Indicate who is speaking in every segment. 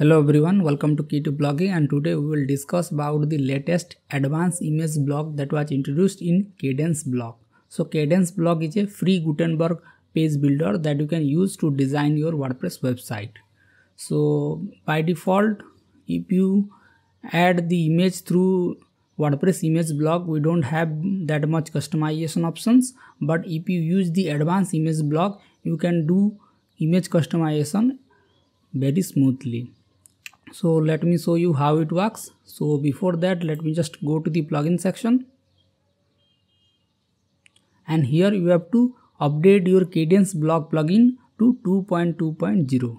Speaker 1: Hello everyone, welcome to Key to Blogging and today we will discuss about the latest advanced image block that was introduced in Cadence block. So Cadence block is a free Gutenberg page builder that you can use to design your WordPress website. So by default, if you add the image through WordPress image block, we don't have that much customization options. But if you use the advanced image block, you can do image customization very smoothly so let me show you how it works so before that let me just go to the plugin section and here you have to update your cadence block plugin to 2.2.0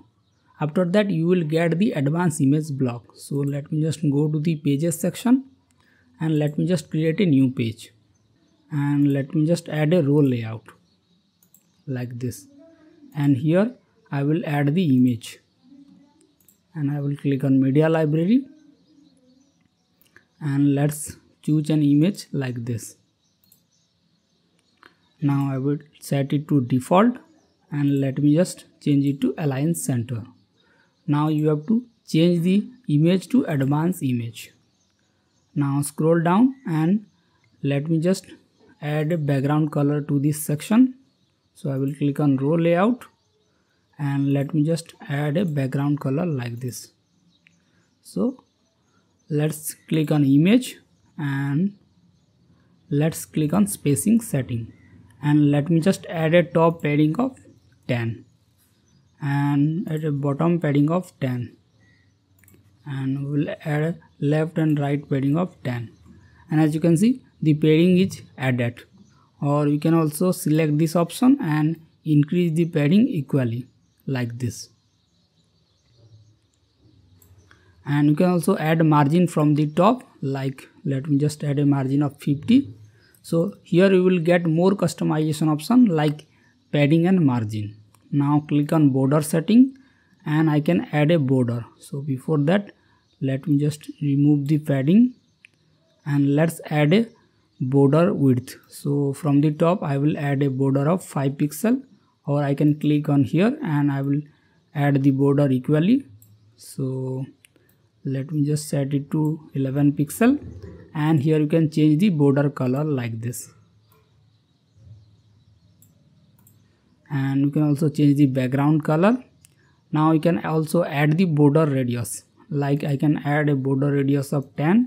Speaker 1: after that you will get the advanced image block so let me just go to the pages section and let me just create a new page and let me just add a row layout like this and here I will add the image and I will click on media library and let's choose an image like this now I will set it to default and let me just change it to Alliance Center now you have to change the image to advanced image now scroll down and let me just add a background color to this section so I will click on row layout and let me just add a background color like this so let's click on image and let's click on spacing setting and let me just add a top padding of 10 and at a bottom padding of 10 and we'll add a left and right padding of 10 and as you can see the padding is added or you can also select this option and increase the padding equally like this and you can also add margin from the top like let me just add a margin of 50 so here you will get more customization option like padding and margin now click on border setting and I can add a border so before that let me just remove the padding and let's add a border width so from the top I will add a border of 5 pixel or I can click on here and I will add the border equally so let me just set it to 11 pixel and here you can change the border color like this and you can also change the background color now you can also add the border radius like I can add a border radius of 10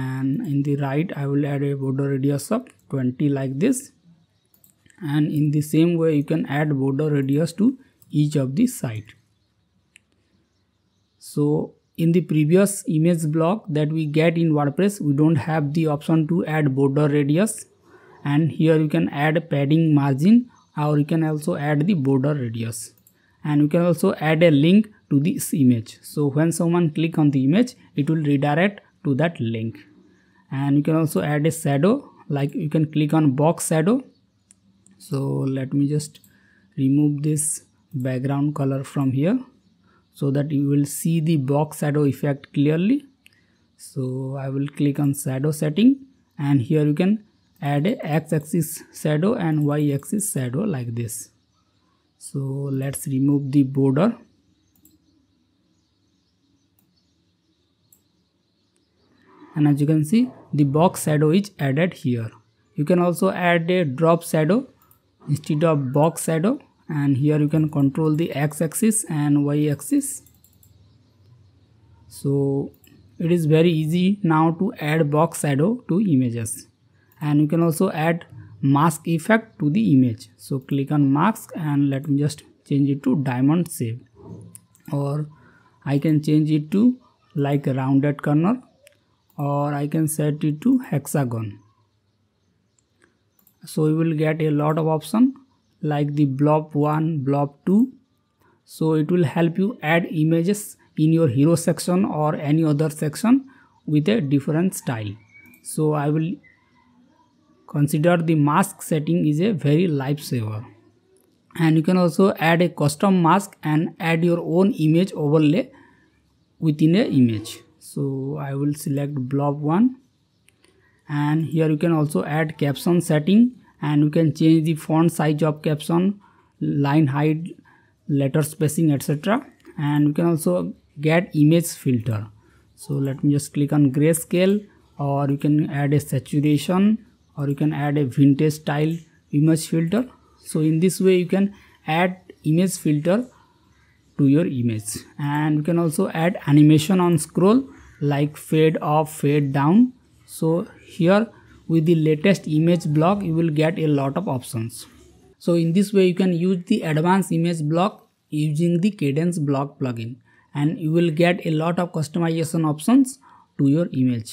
Speaker 1: and in the right I will add a border radius of 20 like this and in the same way you can add border radius to each of the side so in the previous image block that we get in wordpress we don't have the option to add border radius and here you can add padding margin or you can also add the border radius and you can also add a link to this image so when someone click on the image it will redirect to that link and you can also add a shadow like you can click on box shadow so let me just remove this background color from here so that you will see the box shadow effect clearly so i will click on shadow setting and here you can add a x-axis shadow and y-axis shadow like this so let's remove the border and as you can see the box shadow is added here you can also add a drop shadow instead of box shadow and here you can control the x-axis and y-axis so it is very easy now to add box shadow to images and you can also add mask effect to the image so click on mask and let me just change it to diamond shape or I can change it to like rounded corner or I can set it to hexagon so we will get a lot of option like the blob 1 blob 2 so it will help you add images in your hero section or any other section with a different style so i will consider the mask setting is a very lifesaver and you can also add a custom mask and add your own image overlay within a image so i will select blob 1 and here you can also add caption setting and you can change the font size of caption line height letter spacing etc and you can also get image filter so let me just click on grayscale or you can add a saturation or you can add a vintage style image filter so in this way you can add image filter to your image and you can also add animation on scroll like fade up fade down so here with the latest image block you will get a lot of options so in this way you can use the advanced image block using the cadence block plugin and you will get a lot of customization options to your image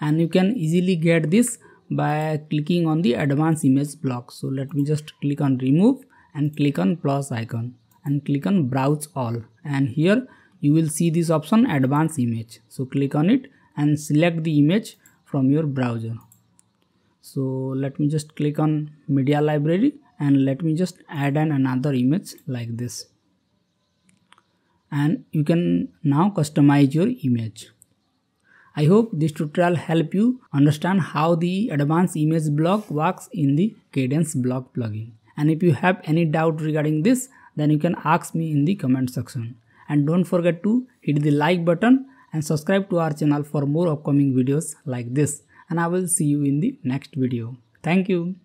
Speaker 1: and you can easily get this by clicking on the advanced image block so let me just click on remove and click on plus icon and click on browse all and here you will see this option advanced image so click on it and select the image from your browser so let me just click on media library and let me just add an another image like this and you can now customize your image i hope this tutorial help you understand how the advanced image block works in the cadence block plugin and if you have any doubt regarding this then you can ask me in the comment section and don't forget to hit the like button and subscribe to our channel for more upcoming videos like this and I will see you in the next video. Thank you.